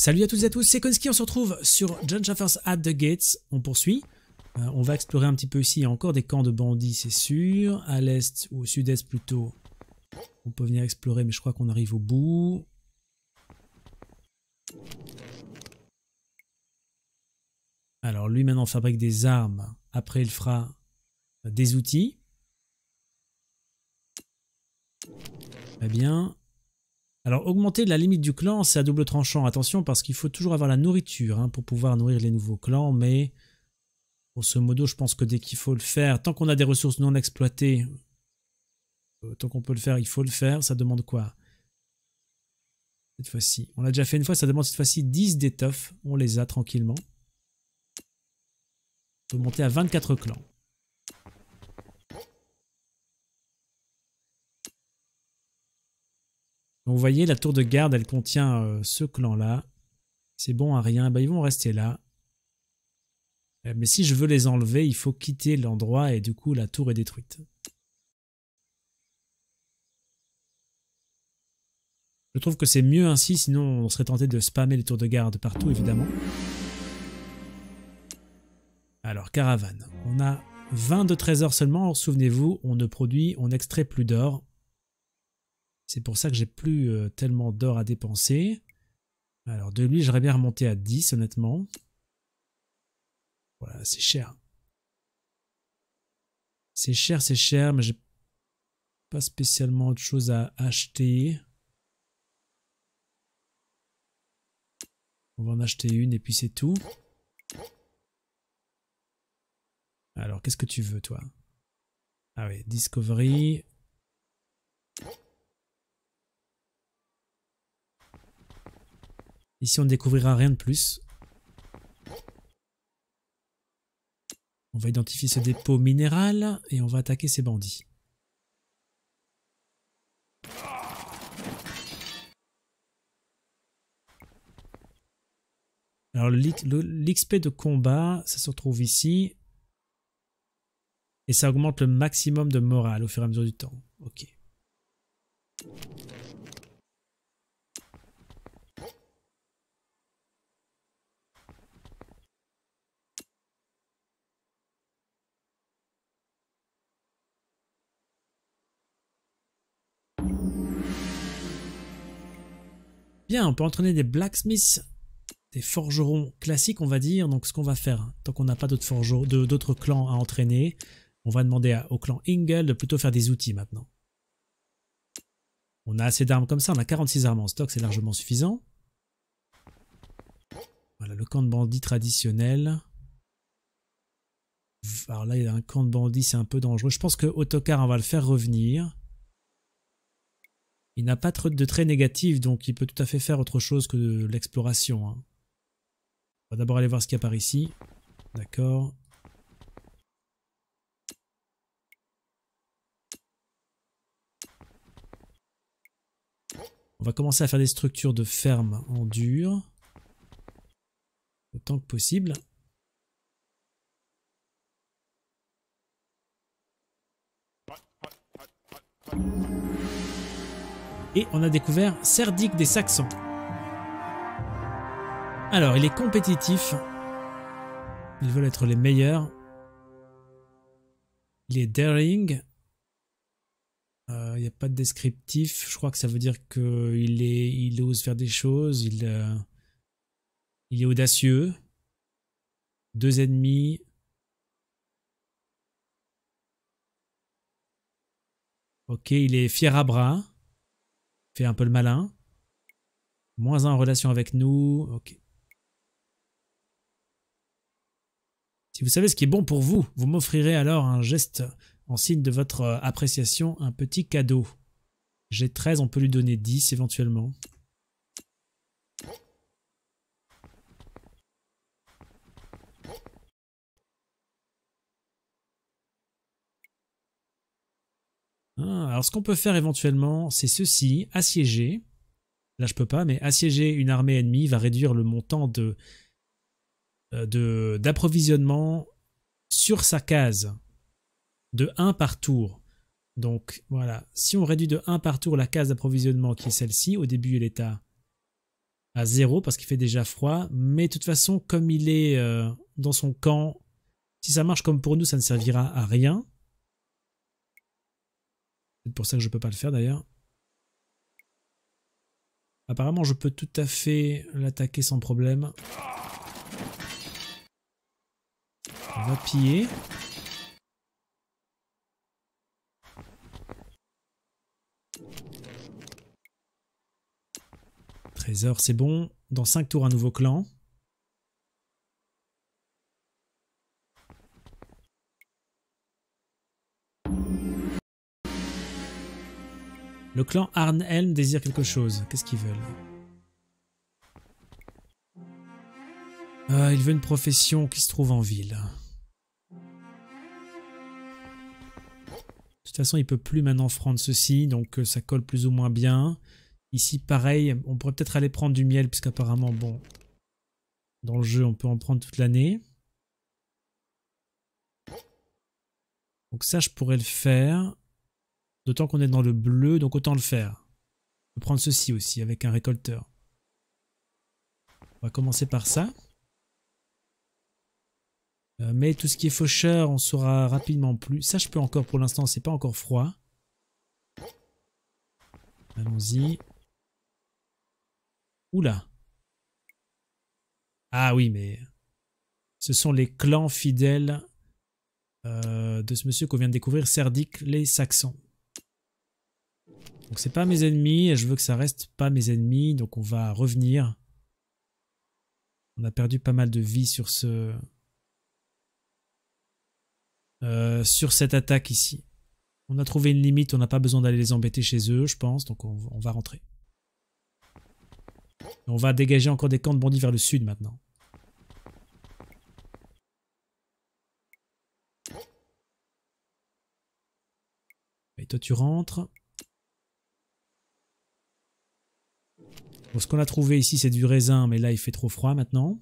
Salut à toutes et à tous, c'est Konski, on se retrouve sur John Schaffer's At the Gates, on poursuit. Euh, on va explorer un petit peu ici, il y a encore des camps de bandits c'est sûr, à l'est ou au sud-est plutôt. On peut venir explorer mais je crois qu'on arrive au bout. Alors lui maintenant fabrique des armes, après il fera euh, des outils. Très bien, alors augmenter la limite du clan, c'est à double tranchant, attention, parce qu'il faut toujours avoir la nourriture hein, pour pouvoir nourrir les nouveaux clans, mais grosso modo, je pense que dès qu'il faut le faire, tant qu'on a des ressources non exploitées, euh, tant qu'on peut le faire, il faut le faire. Ça demande quoi Cette fois-ci. On l'a déjà fait une fois, ça demande cette fois-ci 10 d'étoffes. On les a tranquillement. On monter à 24 clans. vous voyez, la tour de garde, elle contient euh, ce clan-là. C'est bon à rien. Ben, ils vont rester là. Euh, mais si je veux les enlever, il faut quitter l'endroit et du coup, la tour est détruite. Je trouve que c'est mieux ainsi, sinon on serait tenté de spammer les tours de garde partout, évidemment. Alors, caravane. On a 20 de trésors seulement. Souvenez-vous, on ne produit, on n'extrait plus d'or. C'est pour ça que j'ai plus euh, tellement d'or à dépenser. Alors de lui, j'aurais bien remonté à 10 honnêtement. Voilà, c'est cher. C'est cher, c'est cher, mais j'ai pas spécialement autre choses à acheter. On va en acheter une et puis c'est tout. Alors, qu'est-ce que tu veux, toi Ah oui, Discovery. Ici, on ne découvrira rien de plus. On va identifier ce dépôt minéral et on va attaquer ces bandits. Alors l'XP de combat, ça se retrouve ici. Et ça augmente le maximum de morale au fur et à mesure du temps. Ok. Bien, on peut entraîner des blacksmiths, des forgerons classiques, on va dire. Donc, ce qu'on va faire, tant qu'on n'a pas d'autres d'autres clans à entraîner, on va demander au clan Ingle de plutôt faire des outils maintenant. On a assez d'armes comme ça, on a 46 armes en stock, c'est largement suffisant. Voilà, le camp de bandits traditionnel. Alors là, il y a un camp de bandits, c'est un peu dangereux. Je pense que Autocar, on va le faire revenir. Il n'a pas de traits négatifs, donc il peut tout à fait faire autre chose que l'exploration. Hein. On va d'abord aller voir ce qu'il y a par ici. D'accord. On va commencer à faire des structures de ferme en dur. Autant que possible on a découvert Serdic des Saxons. Alors, il est compétitif. Ils veulent être les meilleurs. Il est daring. Euh, il n'y a pas de descriptif. Je crois que ça veut dire qu'il est, il ose faire des choses. Il, euh, il est audacieux. Deux ennemis. Ok, il est fier à bras un peu le malin. Moins 1 en relation avec nous. Ok. Si vous savez ce qui est bon pour vous, vous m'offrirez alors un geste en signe de votre euh, appréciation, un petit cadeau. J'ai 13, on peut lui donner 10 éventuellement. Ah, alors ce qu'on peut faire éventuellement, c'est ceci, assiéger. Là je peux pas, mais assiéger une armée ennemie va réduire le montant de euh, d'approvisionnement sur sa case de 1 par tour. Donc voilà, si on réduit de 1 par tour la case d'approvisionnement qui est celle-ci, au début elle est à, à 0 parce qu'il fait déjà froid, mais de toute façon comme il est euh, dans son camp, si ça marche comme pour nous ça ne servira à rien. C'est pour ça que je peux pas le faire d'ailleurs. Apparemment, je peux tout à fait l'attaquer sans problème. On va piller. Trésor, c'est bon. Dans 5 tours, un nouveau clan. Le clan Arnhelm désire quelque chose. Qu'est-ce qu'ils veulent euh, Il veut une profession qui se trouve en ville. De toute façon, il peut plus maintenant prendre ceci, donc euh, ça colle plus ou moins bien. Ici, pareil, on pourrait peut-être aller prendre du miel, puisqu'apparemment, bon, dans le jeu, on peut en prendre toute l'année. Donc ça, je pourrais le faire. D'autant qu'on est dans le bleu, donc autant le faire. On peut prendre ceci aussi avec un récolteur. On va commencer par ça. Euh, mais tout ce qui est faucheur, on saura rapidement plus. Ça, je peux encore pour l'instant, c'est pas encore froid. Allons-y. Oula. Ah oui, mais ce sont les clans fidèles euh, de ce monsieur qu'on vient de découvrir, Serdic, les Saxons. Donc c'est pas mes ennemis, et je veux que ça reste pas mes ennemis, donc on va revenir. On a perdu pas mal de vie sur ce... Euh, sur cette attaque ici. On a trouvé une limite, on n'a pas besoin d'aller les embêter chez eux, je pense, donc on, va rentrer. on va dégager encore des camps de bandits vers le sud maintenant. Et toi tu rentres. Bon, ce qu'on a trouvé ici, c'est du raisin, mais là, il fait trop froid maintenant.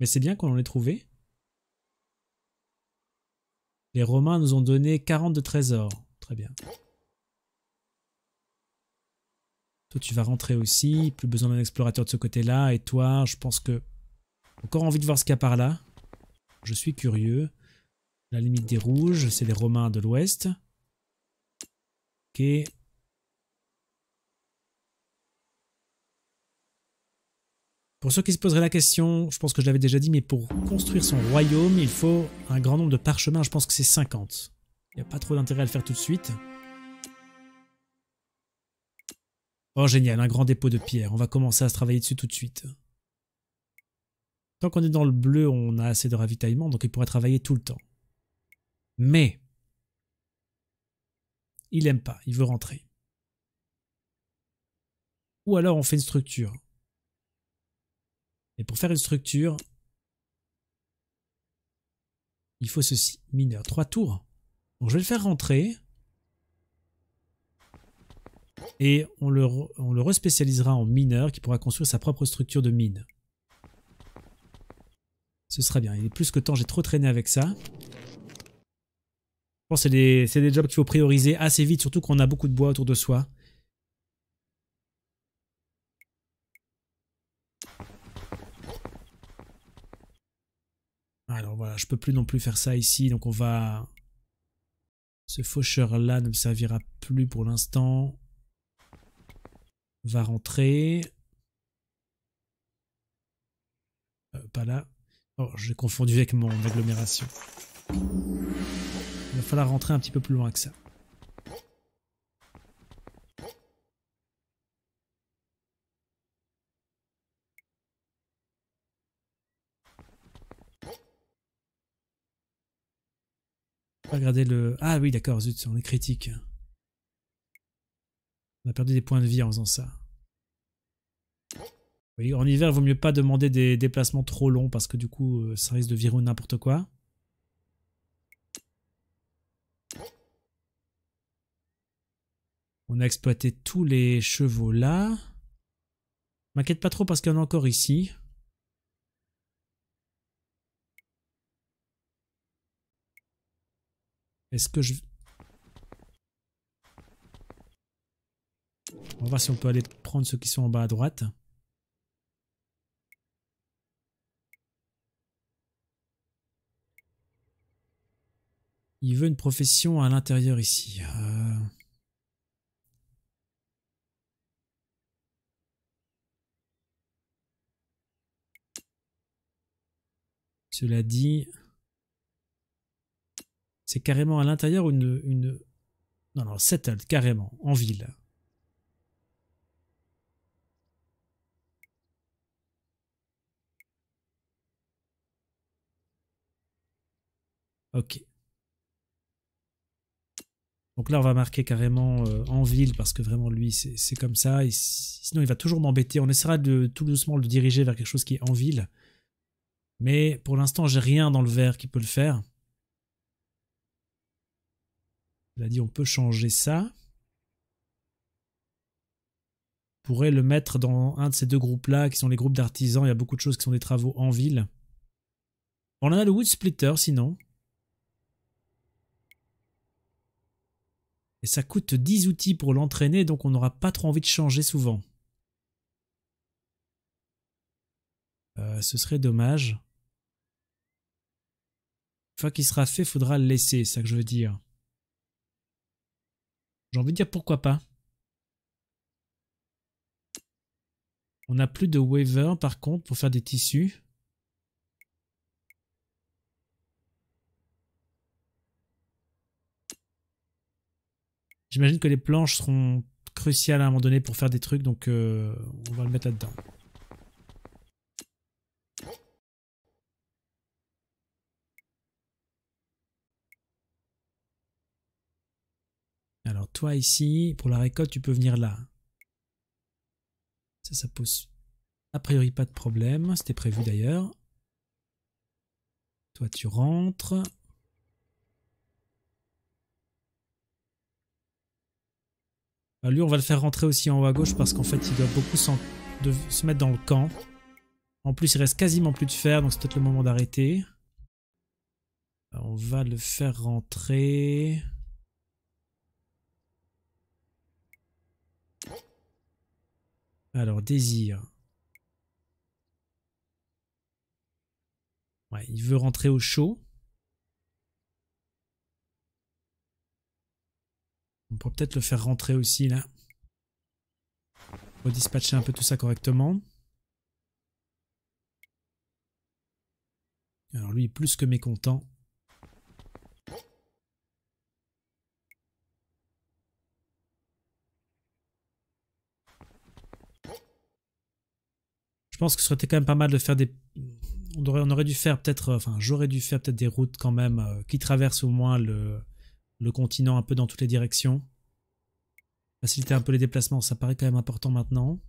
Mais c'est bien qu'on en ait trouvé. Les Romains nous ont donné 40 de trésors. Très bien. Toi, tu vas rentrer aussi. Plus besoin d'un explorateur de ce côté-là. Et toi, je pense que... Encore envie de voir ce qu'il y a par là. Je suis curieux. La limite des rouges, c'est les Romains de l'Ouest. Ok. Pour ceux qui se poseraient la question, je pense que je l'avais déjà dit, mais pour construire son royaume, il faut un grand nombre de parchemins, je pense que c'est 50. Il n'y a pas trop d'intérêt à le faire tout de suite. Oh génial, un grand dépôt de pierre, on va commencer à se travailler dessus tout de suite. Tant qu'on est dans le bleu, on a assez de ravitaillement, donc il pourrait travailler tout le temps. Mais, il aime pas, il veut rentrer. Ou alors on fait une structure. Et pour faire une structure, il faut ceci, mineur, trois tours. Donc je vais le faire rentrer. Et on le, on respécialisera en mineur qui pourra construire sa propre structure de mine. Ce sera bien. Il est plus que temps, j'ai trop traîné avec ça. Je pense que c'est des, des jobs qu'il faut prioriser assez vite, surtout qu'on a beaucoup de bois autour de soi. je peux plus non plus faire ça ici, donc on va... Ce faucheur-là ne me servira plus pour l'instant. Va rentrer. Euh, pas là. Oh, j'ai confondu avec mon agglomération. Il va falloir rentrer un petit peu plus loin que ça. regarder le... Ah oui, d'accord, zut, on est critique. On a perdu des points de vie en faisant ça. Oui, en hiver, il vaut mieux pas demander des déplacements trop longs parce que du coup, euh, ça risque de virer n'importe quoi. On a exploité tous les chevaux là. M'inquiète pas trop parce qu'il y en a encore ici. Est-ce que je... On va voir si on peut aller prendre ceux qui sont en bas à droite. Il veut une profession à l'intérieur ici. Euh, Cela dit... C'est carrément à l'intérieur une, une... Non, non, settled, carrément, en ville. Ok. Donc là, on va marquer carrément euh, en ville parce que vraiment, lui, c'est comme ça. sinon, il va toujours m'embêter. On essaiera de tout doucement le diriger vers quelque chose qui est en ville. Mais pour l'instant, j'ai rien dans le verre qui peut le faire a dit, on peut changer ça. On pourrait le mettre dans un de ces deux groupes-là, qui sont les groupes d'artisans. Il y a beaucoup de choses qui sont des travaux en ville. On a le wood splitter, sinon. Et ça coûte 10 outils pour l'entraîner, donc on n'aura pas trop envie de changer souvent. Euh, ce serait dommage. Une fois qu'il sera fait, faudra le laisser, c'est ça que je veux dire. J'ai envie de dire pourquoi pas. On n'a plus de waiver par contre pour faire des tissus. J'imagine que les planches seront cruciales à un moment donné pour faire des trucs, donc euh, on va le mettre là-dedans. toi ici, pour la récolte, tu peux venir là. Ça, ça pose a priori pas de problème, c'était prévu d'ailleurs. Toi, tu rentres. Bah, lui, on va le faire rentrer aussi en haut à gauche parce qu'en fait, il doit beaucoup se mettre dans le camp. En plus, il reste quasiment plus de fer, donc c'est peut-être le moment d'arrêter. Bah, on va le faire rentrer. Alors, désir. Ouais, il veut rentrer au chaud. On pourrait peut-être le faire rentrer aussi là. dispatcher un peu tout ça correctement. Alors lui, plus que mécontent. je pense que ce serait quand même pas mal de faire des. On aurait, dû faire peut-être. Euh, enfin, j'aurais dû faire peut-être des routes quand même euh, qui traversent au moins le, continent un peu dans toutes les directions. Faciliter un peu les déplacements, ça paraît quand même important maintenant.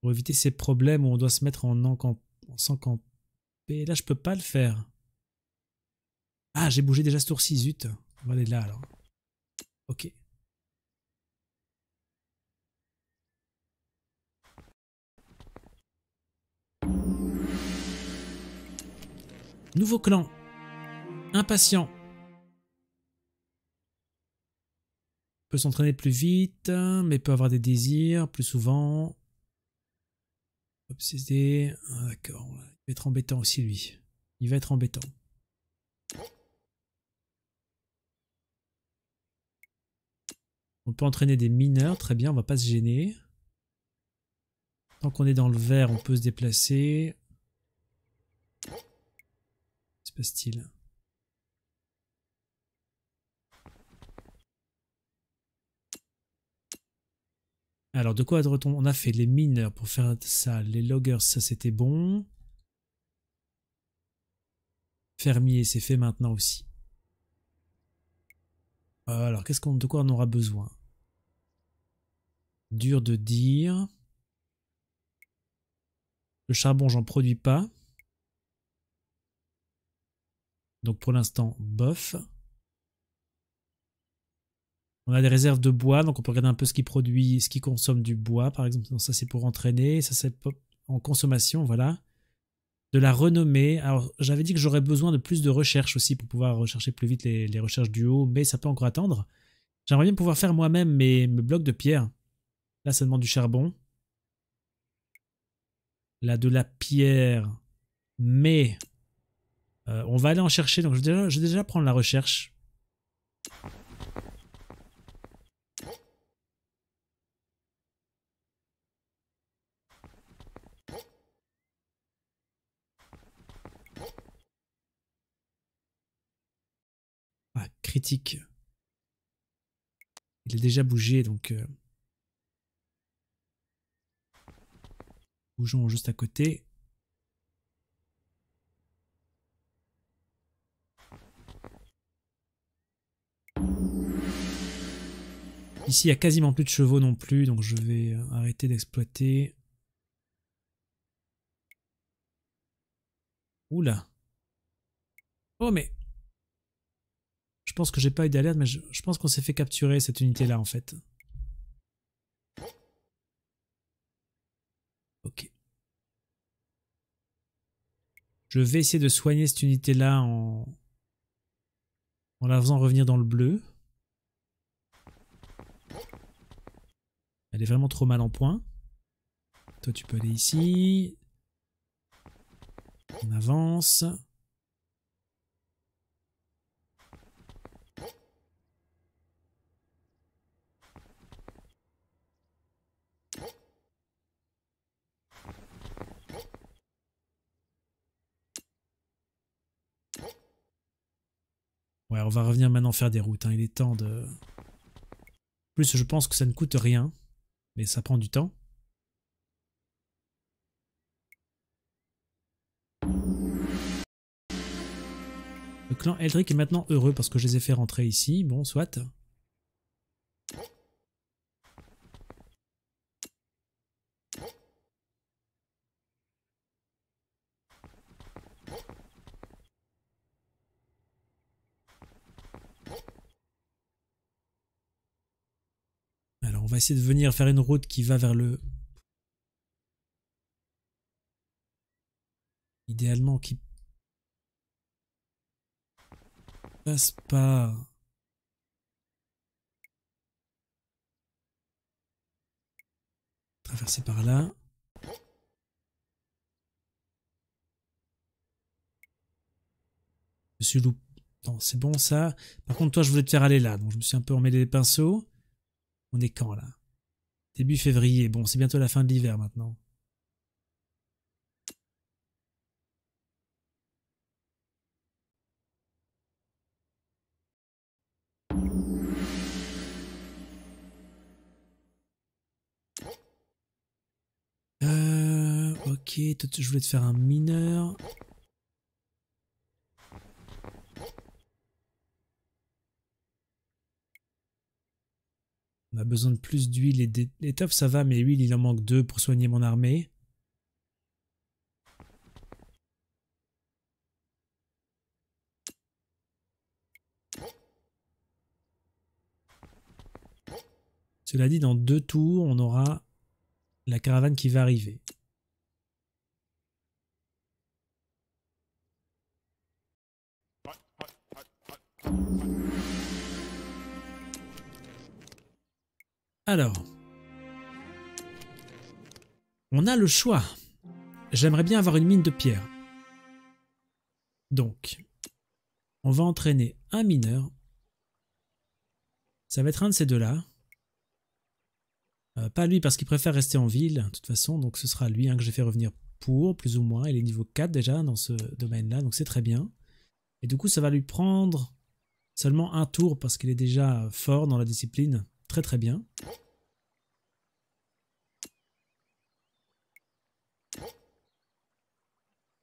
Pour éviter ces problèmes où on doit se mettre en, encamp... en s'encamper. Là, je peux pas le faire. Ah, j'ai bougé déjà ce tour 6 zut. On va aller là alors. Ok. Nouveau clan. Impatient. Peut s'entraîner plus vite, mais peut avoir des désirs plus souvent. Obsédé. Ah, d'accord. Il va être embêtant aussi, lui. Il va être embêtant. On peut entraîner des mineurs, très bien, on va pas se gêner. Tant qu'on est dans le vert, on peut se déplacer passe-t-il Alors, de quoi de on On a fait les mineurs pour faire ça. Les loggers, ça c'était bon. Fermier, c'est fait maintenant aussi. Euh, alors, qu'est-ce qu'on, de quoi on aura besoin Dur de dire. Le charbon, j'en produis pas. Donc pour l'instant, bof. On a des réserves de bois, donc on peut regarder un peu ce qui produit, ce qui consomme du bois, par exemple. ça, c'est pour entraîner. Ça, c'est en consommation, voilà. De la renommée. Alors, j'avais dit que j'aurais besoin de plus de recherches aussi pour pouvoir rechercher plus vite les, recherches du haut, mais ça peut encore attendre. J'aimerais bien pouvoir faire moi-même mes blocs de pierre. Là, ça demande du charbon. Là, de la pierre. Mais euh, on va aller en chercher, donc je vais déjà, prendre la recherche. Ah, critique. Il est déjà bougé, donc... Euh, bougeons juste à côté. Ici, il y a quasiment plus de chevaux non plus, donc je vais euh, arrêter d'exploiter. Oula. Oh, mais... Je pense que j'ai pas eu d'alerte, mais je, je pense qu'on s'est fait capturer cette unité-là, en fait. Ok. Je vais essayer de soigner cette unité-là en... en la faisant revenir dans le bleu. Elle est vraiment trop mal en point. Toi, tu peux aller ici. On avance. Ouais, on va revenir maintenant faire des routes. Hein. Il est temps de je pense que ça ne coûte rien, mais ça prend du temps. Le clan Eldric est maintenant heureux parce que je les ai fait rentrer ici. Bon, soit. on va essayer de venir faire une route qui va vers le... Idéalement, qui passe pas... Traverser par là. Monsieur Lou, Non, c'est bon ça. Par contre, toi, je voulais te faire aller là, donc je me suis un peu emmêlé les pinceaux. On est quand là Début février. Bon, c'est bientôt la fin de l'hiver maintenant. Euh, ok, je voulais te faire un mineur. On a besoin de plus d'huile et d'étoffe, ça va, mais huile, il en manque deux pour soigner mon armée. Cela dit, dans deux tours, on aura la caravane qui va arriver. Alors, on a le choix. J'aimerais bien avoir une mine de pierre. Donc, on va entraîner un mineur. Ça va être un de ces deux-là. Euh, pas lui parce qu'il préfère rester en ville, de toute façon. Donc ce sera lui hein, que j'ai fait revenir pour, plus ou moins. Il est niveau 4 déjà dans ce domaine-là, donc c'est très bien. Et du coup, ça va lui prendre seulement un tour parce qu'il est déjà fort dans la discipline très très bien.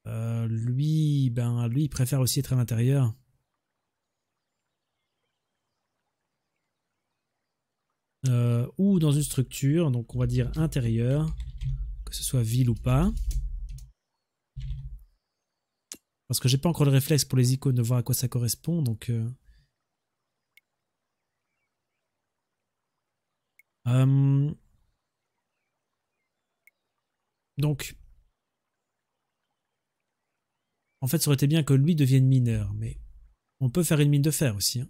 Euh, lui, ben, lui, il préfère aussi être à l'intérieur. Euh, ou dans une structure, donc on va dire intérieur, que ce soit ville ou pas. Parce que j'ai pas encore le réflexe pour les icônes de voir à quoi ça correspond, donc... Euh, Euh, donc, en fait, ça aurait été bien que lui devienne mineur, mais on peut faire une mine de fer aussi. Hein.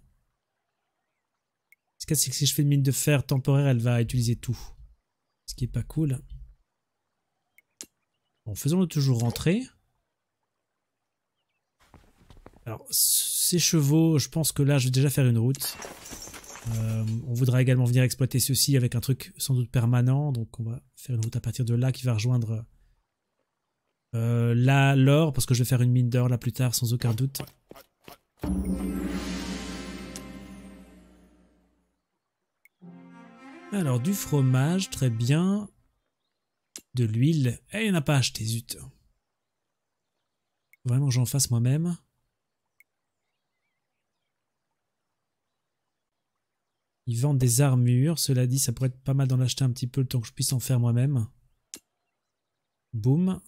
Ce cas, c'est que si je fais une mine de fer temporaire, elle va utiliser tout. Ce qui est pas cool. Bon, faisons-le toujours rentrer. Alors, ces chevaux, je pense que là, je vais déjà faire une route. Euh, on voudra également venir exploiter ceci avec un truc sans doute permanent. Donc on va faire une route à partir de là qui va rejoindre euh, ...la l'or parce que je vais faire une mine d'or là plus tard sans aucun doute. Alors du fromage, très bien. De l'huile. Eh, il en a pas acheté, zut. Vraiment j'en fasse moi-même. Ils vendent des armures. Cela dit, ça pourrait être pas mal d'en acheter un petit peu le temps que je puisse en faire moi-même. Boum.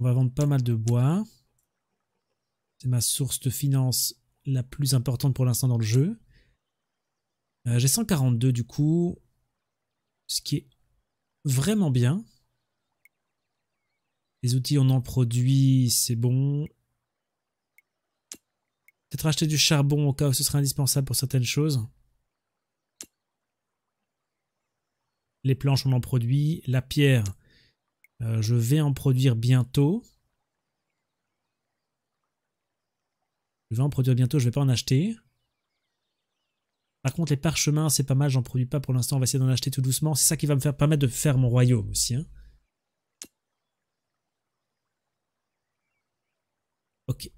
On va vendre pas mal de bois. C'est ma source de finance la plus importante pour l'instant dans le jeu. Euh, j'ai 142 du coup, ce qui est vraiment bien. Les outils, on en produit, c'est bon. Peut-être acheter du charbon au cas où ce serait indispensable pour certaines choses. Les planches, on en produit. La pierre, euh, je vais en produire bientôt. Je vais en produire bientôt, je ne vais pas en acheter. Par contre, les parchemins, c'est pas mal, j'en produis pas pour l'instant. On va essayer d'en acheter tout doucement. C'est ça qui va me faire permettre de faire mon royaume aussi. Hein. Ok.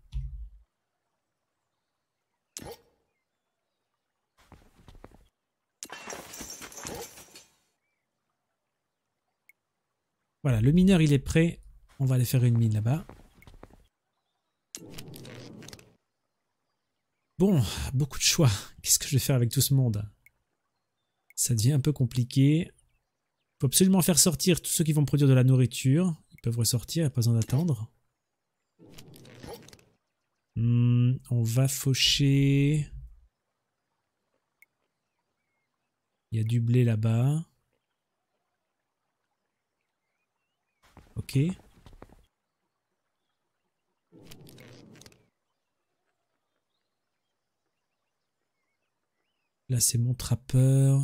Voilà, le mineur il est prêt. On va aller faire une mine là-bas. Bon, beaucoup de choix. Qu'est-ce que je vais faire avec tout ce monde Ça devient un peu compliqué. Il faut absolument faire sortir tous ceux qui vont produire de la nourriture. Ils peuvent ressortir, il n'y a pas besoin d'attendre. Hmm, on va faucher. Il y a du blé là-bas. Ok. Là, c'est mon trappeur.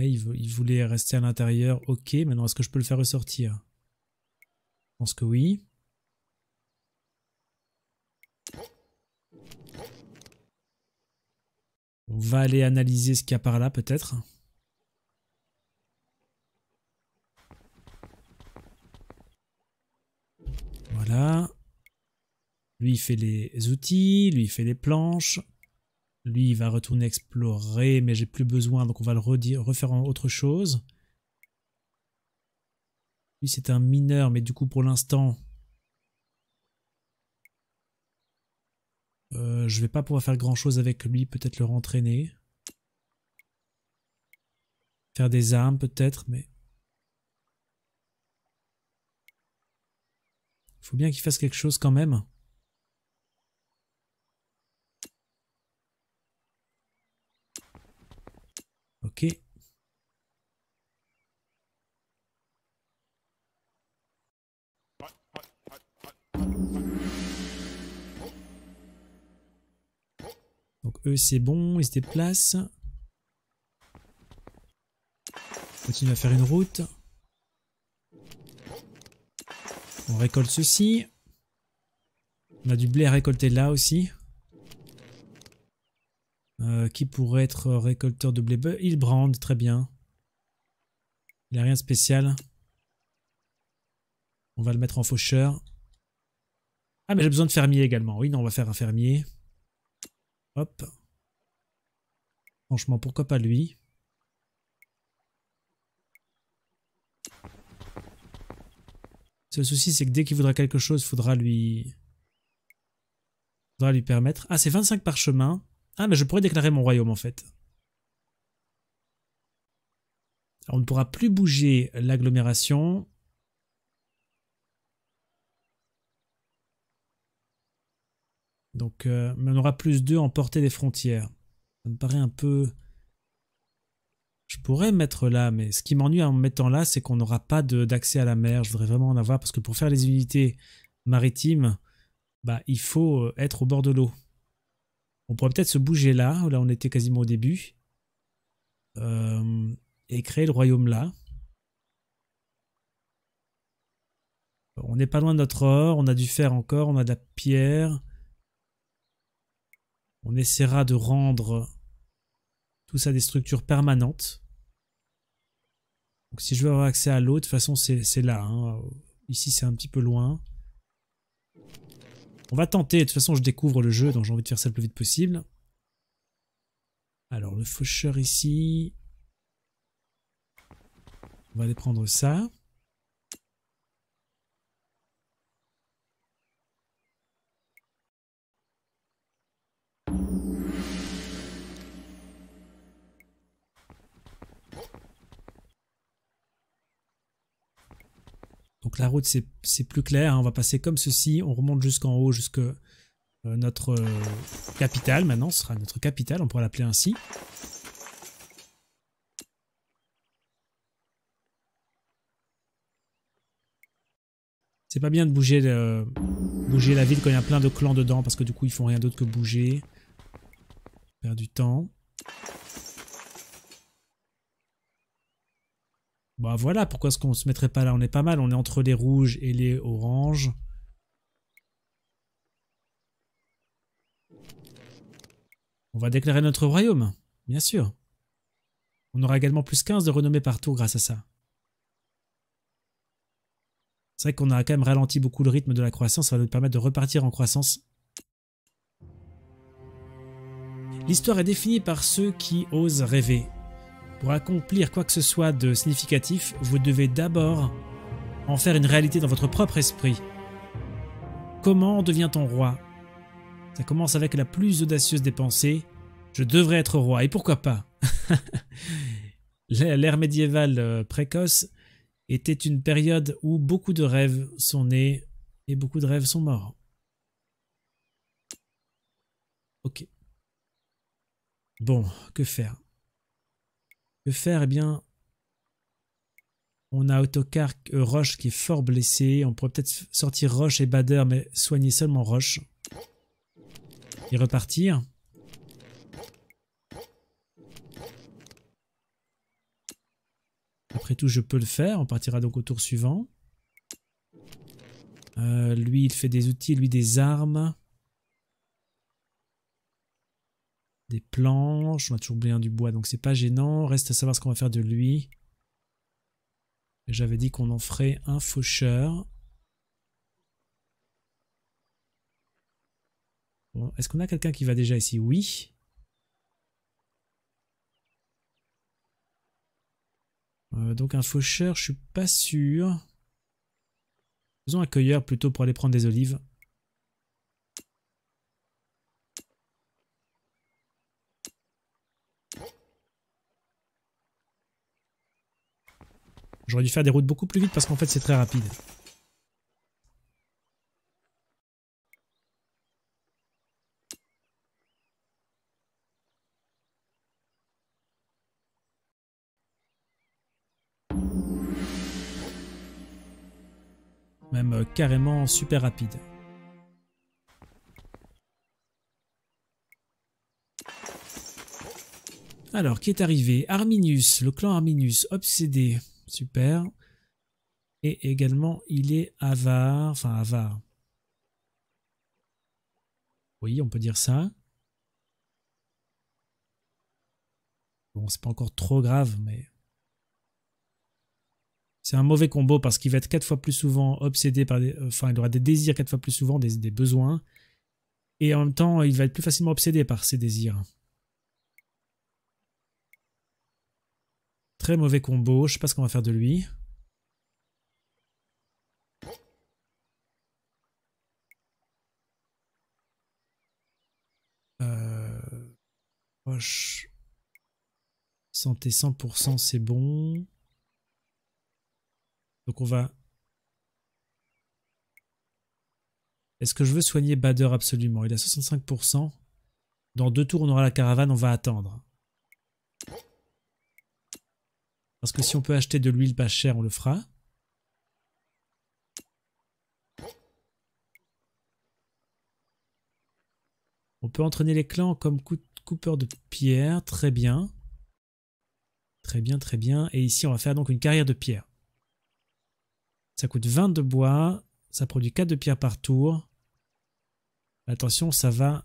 il, il voulait rester à l'intérieur. Ok, maintenant est-ce que je peux le faire ressortir Je pense que oui. On va aller analyser ce qu'il y a par là peut-être. Voilà. Lui, il fait les outils, lui, il fait les planches. Lui, il va retourner explorer, mais j'ai plus besoin, donc on va le refaire en autre chose. Lui, c'est un mineur, mais du coup, pour l'instant, je euh, je vais pas pouvoir faire grand chose avec lui, peut-être le rentraîner. Faire des armes peut-être, mais... Il faut bien qu'il fasse quelque chose quand même. eux c'est bon, ils se déplacent. On continue à faire une route. On récolte ceci. On a du blé à récolter là aussi. Euh, qui pourrait être récolteur de blé Il brande. très bien. Il a rien de spécial. On va le mettre en faucheur. Ah mais j'ai besoin de fermier également. Oui, non, on va faire un fermier. Hop. Franchement, pourquoi pas lui Le souci, c'est que dès qu'il voudra quelque chose, faudra lui... faudra lui permettre. Ah, c'est 25 parchemins. Ah, mais je pourrais déclarer mon royaume, en fait. on ne pourra plus bouger l'agglomération. Donc, euh, mais on aura plus d'eux en portée des frontières. Ça me paraît un peu... Je pourrais mettre là, mais ce qui m'ennuie en mettant là, c'est qu'on n'aura pas d'accès à la mer. Je voudrais vraiment en avoir, parce que pour faire les unités maritimes, bah, il faut euh, être au bord de l'eau. On pourrait peut-être se bouger là, là on était quasiment au début, euh, et créer le royaume là. On n'est pas loin de notre or, on a du fer encore, on a de la pierre. On essaiera de rendre tout ça des structures permanentes. Donc si je veux avoir accès à l'eau, de toute façon c'est là. Hein. Ici c'est un petit peu loin. On va tenter, de toute façon je découvre le jeu, donc j'ai envie de faire ça le plus vite possible. Alors le faucheur ici. On va aller prendre ça. Donc la route, c'est plus clair. Hein. On va passer comme ceci. On remonte jusqu'en haut, jusque euh, notre euh, capitale. Maintenant, ce sera notre capitale. On pourra l'appeler ainsi. C'est pas bien de bouger, euh, bouger la ville quand il y a plein de clans dedans parce que du coup ils font rien d'autre que bouger. perdre du temps. Bah voilà, pourquoi est-ce qu'on se mettrait pas là On est pas mal, on est entre les rouges et les oranges. On va déclarer notre royaume, bien sûr. On aura également plus 15 de renommée par tour grâce à ça. C'est vrai qu'on a quand même ralenti beaucoup le rythme de la croissance, ça va nous permettre de repartir en croissance. L'histoire est définie par ceux qui osent rêver. Pour accomplir quoi que ce soit de significatif, vous devez d'abord en faire une réalité dans votre propre esprit. Comment devient-on roi Ça commence avec la plus audacieuse des pensées. Je devrais être roi, et pourquoi pas L'ère médiévale euh, précoce était une période où beaucoup de rêves sont nés et beaucoup de rêves sont morts. Ok. Bon, que faire que faire Eh bien, on a Autocarque euh, Roche qui est fort blessé. On pourrait peut-être sortir Roche et Bader, mais soigner seulement Roche. Et repartir. Après tout, je peux le faire. On partira donc au tour suivant. Euh, lui, il fait des outils, lui des armes. des planches, on a toujours oublié du bois, donc c'est pas gênant. Reste à savoir ce qu'on va faire de lui. J'avais dit qu'on en ferait un faucheur. Est-ce qu'on a quelqu'un qui va déjà ici Oui. Euh, donc un faucheur, je suis pas sûr. Faisons un cueilleur plutôt pour aller prendre des olives. J'aurais dû faire des routes beaucoup plus vite parce qu'en fait c'est très rapide. Même euh, carrément super rapide. Alors, qui est arrivé Arminius, le clan Arminius, obsédé. Super. Et également, il est avare, enfin avare. Oui, on peut dire ça. Bon, c'est pas encore trop grave, mais... C'est un mauvais combo parce qu'il va être quatre fois plus souvent obsédé par des... Euh, enfin, il aura des désirs quatre fois plus souvent, des, des besoins. Et en même temps, il va être plus facilement obsédé par ses désirs. Très mauvais combo, je sais pas ce qu'on va faire de lui. Euh, Santé 100%, c'est bon. Donc on va... Est-ce que je veux soigner Bader absolument Il a 65%. Dans deux tours, on aura la caravane, on va attendre. Parce que si on peut acheter de l'huile pas chère, on le fera. On peut entraîner les clans comme coupeur de pierre. Très bien. Très bien, très bien. Et ici, on va faire donc une carrière de pierre. Ça coûte 20 de bois. Ça produit 4 de pierre par tour. Attention, ça va...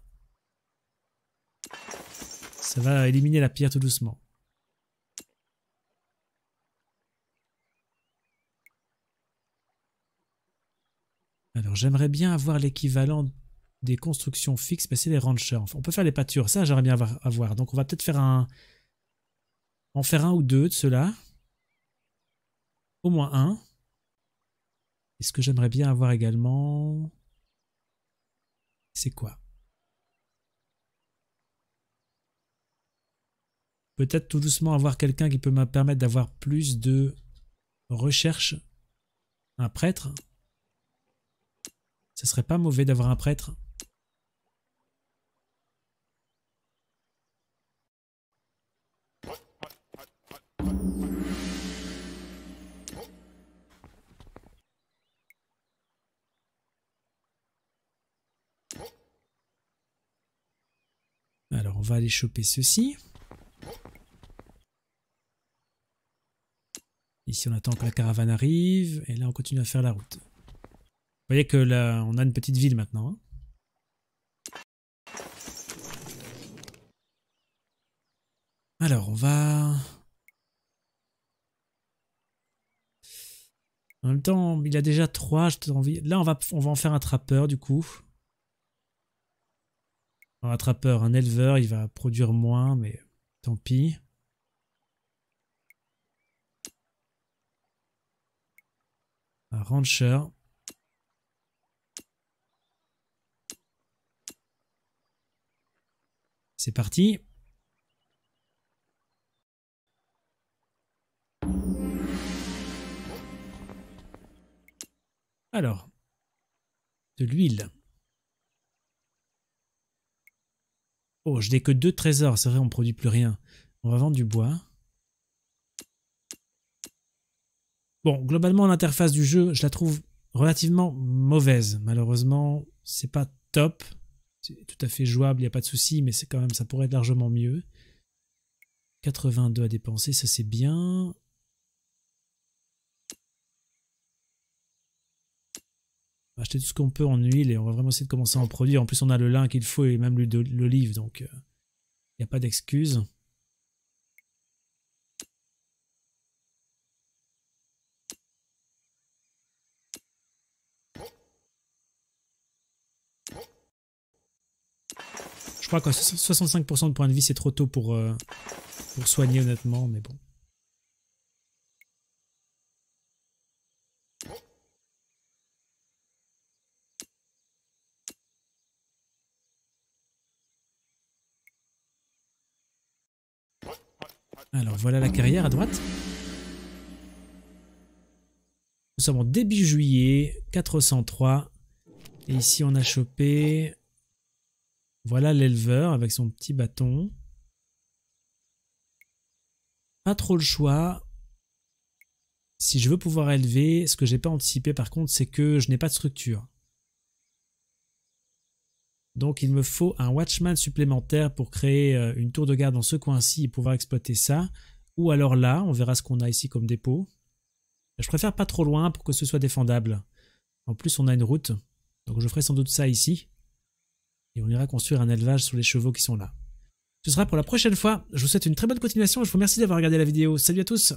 Ça va éliminer la pierre tout doucement. Alors j'aimerais bien avoir l'équivalent des constructions fixes, passer c'est les ranchers. on peut faire les pâtures, ça j'aimerais bien avoir, Donc on va peut-être faire un... En faire un ou deux de ceux-là. Au moins un. est ce que j'aimerais bien avoir également... C'est quoi Peut-être tout doucement avoir quelqu'un qui peut me permettre d'avoir plus de recherche. Un prêtre ce serait pas mauvais d'avoir un prêtre Alors on va aller choper ceci. Ici on attend que la caravane arrive et là on continue à faire la route. Vous voyez que là, on a une petite ville maintenant. Hein. Alors, on va... En même temps, il a déjà trois. Envie... Là, on va, on va en faire un trappeur, du coup. Un trappeur, un éleveur, il va produire moins, mais tant pis. Un rancher. C'est parti. Alors, de l'huile. Oh, je n'ai que deux trésors, c'est vrai, on ne produit plus rien. On va vendre du bois. Bon, globalement, l'interface du jeu, je la trouve relativement mauvaise. Malheureusement, c'est pas top tout à fait jouable, il n'y a pas de souci, mais c'est quand même, ça pourrait être largement mieux. 82 à dépenser, ça c'est bien. On va acheter tout ce qu'on peut en huile et on va vraiment essayer de commencer à en produire. En plus, on a le lin qu'il faut et même l'olive, donc euh, il n'y a pas d'excuse. Je crois que 65% de points de vie, c'est trop tôt pour, euh, pour soigner honnêtement, mais bon. Alors voilà la carrière à droite. Nous sommes en début juillet, 403. Et ici on a chopé voilà l'éleveur avec son petit bâton. Pas trop le choix. Si je veux pouvoir élever, ce que j'ai pas anticipé par contre, c'est que je n'ai pas de structure. Donc il me faut un watchman supplémentaire pour créer euh, une tour de garde dans ce coin-ci et pouvoir exploiter ça. Ou alors là, on verra ce qu'on a ici comme dépôt. Je préfère pas trop loin pour que ce soit défendable. En plus, on a une route, donc je ferai sans doute ça ici et on ira construire un élevage sur les chevaux qui sont là. Ce sera pour la prochaine fois. Je vous souhaite une très bonne continuation. Je vous remercie d'avoir regardé la vidéo. Salut à tous